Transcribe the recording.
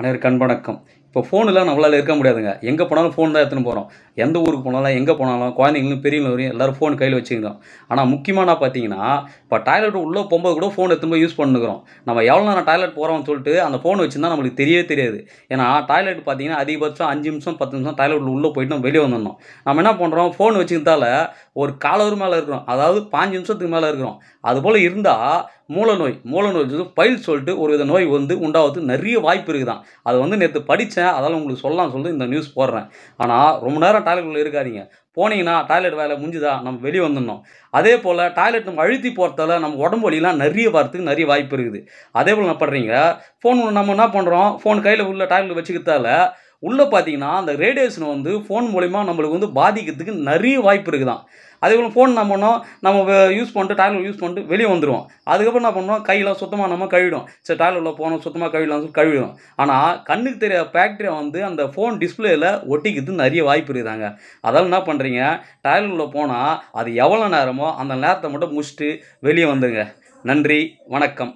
அனைவருக்கு அன்பணக்கம் இப்போ ஃபோனில் நம்மளால் இருக்க முடியாதுங்க எங்கே போனாலும் ஃபோன் தான் எடுத்துன்னு போகிறோம் எந்த ஊருக்கு போனாலும் எங்கே போனாலும் குழந்தைங்களும் பெரியவங்களும் எல்லோரும் ஃபோன் கையில் வச்சுக்கிறோம் ஆனால் முக்கியமான பார்த்தீங்கன்னா இப்போ டாய்லெட் உள்ளே போகும்போது கூட ஃபோன் எடுத்துன்னு போய் யூஸ் பண்ணுக்கிறோம் நம்ம எவ்வளோ நேரம் டாய்லெட் போகிறோம்னு சொல்லிட்டு அந்த ஃபோன் வச்சுருந்தா நம்மளுக்கு தெரியவே தெரியாது ஏன்னா டாய்லெட் பார்த்தீங்கன்னா அதிகபட்சம் அஞ்சு நிமிஷம் பத்து நிமிஷம் டாய்லெட் உள்ளே போயிட்டு நம்ம வெளியே வந்துடணும் நம்ம என்ன பண்ணுறோம் ஃபோன் வச்சுக்கிறதால ஒரு காலவர் மேலே இருக்கிறோம் அதாவது பாஞ்சு நிமிஷத்துக்கு மேலே இருக்கிறோம் அதுபோல் இருந்தால் மூல நோய் மூல நோய் பயில் சொல்லிட்டு ஒரு வித நோய் வந்து உண்டாவது நிறைய வாய்ப்பு இருக்குதான் அது வந்து நேற்று படித்த நியூஸை அதால் உங்களுக்கு சொல்லலாம் சொல்லிட்டு இந்த நியூஸ் போடுறேன் ஆனால் ரொம்ப நேரம் டாய்லெட்டுக்குள்ளே இருக்காதிங்க போனீங்கன்னா டாய்லெட் வேலை முடிஞ்சுதா நம்ம வெளியே வந்துடணும் அதே போல் டாய்லெட் நம்ம அழுத்தி போகிறதால நம்ம உடம்பு வழியெலாம் நிறைய வரத்துக்கு நிறைய வாய்ப்பு இருக்குது அதே போல் என்ன பண்ணுறீங்க ஃபோன் நம்ம என்ன பண்ணுறோம் ஃபோன் கையில் உள்ள டாய்லெட் வச்சுக்கிறதால உள்ளே பார்த்தீங்கன்னா அந்த ரேடியேஷன் வந்து ஃபோன் மூலிமா நம்மளுக்கு வந்து பாதிக்கிறதுக்கு நிறைய வாய்ப்பு இருக்குதான் அதே போல் ஃபோன் நம்ம பண்ணோம் நம்ம யூஸ் பண்ணிட்டு டாய்லெட் யூஸ் பண்ணிட்டு வெளியே வந்துடுவோம் அதுக்கப்புறம் என்ன பண்ணுவோம் கையெல்லாம் சுத்தமாக நம்ம கழுவிடும் சரி டாய்லெட்டில் போனோம் சுத்தமாக கழுவிடலாம் சொல்லி கழுவிடும் ஆனால் கண்ணுக்கு தெரியாத ஃபேக்ட்ரியை வந்து அந்த ஃபோன் டிஸ்பிளேயில் ஒட்டிக்கிறது நிறைய வாய்ப்பு இருக்குதாங்க அதால் என்ன பண்ணுறீங்க டாய்லெட்டில் போனால் அது எவ்வளோ நேரமோ அந்த நேரத்தை மட்டும் முடிச்சுட்டு வெளியே வந்துடுங்க நன்றி வணக்கம்